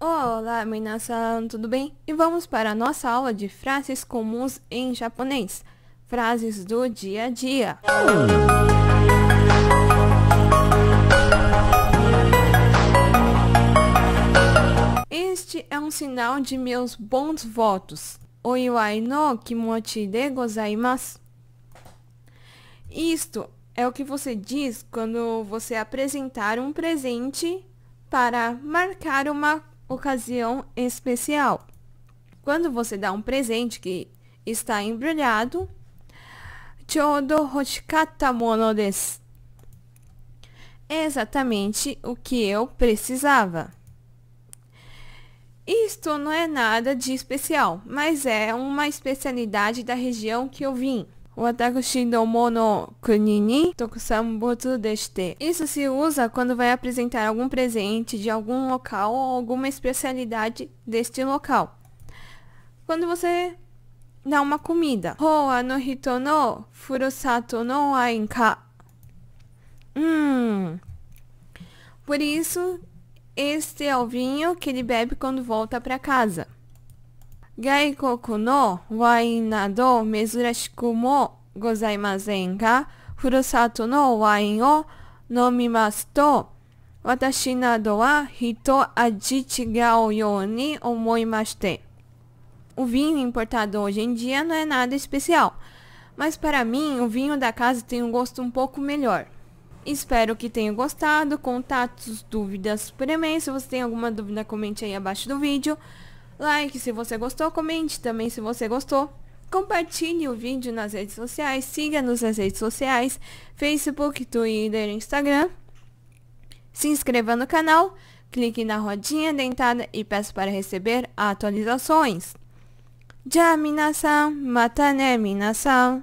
Olá, minasan, tudo bem? E vamos para a nossa aula de frases comuns em japonês. Frases do dia a dia. Este é um sinal de meus bons votos. Oi, iwai no kimochi de gozaimasu. Isto é o que você diz quando você apresentar um presente para marcar uma ocasião especial. Quando você dá um presente que está embrulhado, chodo hoshikatta mono desu. É exatamente o que eu precisava. Isto não é nada de especial, mas é uma especialidade da região que eu vim. Watakushi domo no mono ni tokusanbutsu deshite. Isso se usa quando vai apresentar algum presente de algum local ou alguma especialidade deste local. Quando você dá uma comida. Hoa no hito no furusato no ainka. Hum. Por isso, este é o vinho que ele bebe quando volta para casa. no 外国のワインなど珍しくも o vinho importado hoje em dia não é nada especial, mas para mim o vinho da casa tem um gosto um pouco melhor. Espero que tenham gostado. Contatos, dúvidas por e-mail. Se você tem alguma dúvida, comente aí abaixo do vídeo. Like se você gostou, comente também se você gostou. Compartilhe o vídeo nas redes sociais, siga-nos nas redes sociais, Facebook, Twitter, Instagram. Se inscreva no canal, clique na rodinha dentada e peça para receber atualizações. Já, minasan, mata ne, minasan.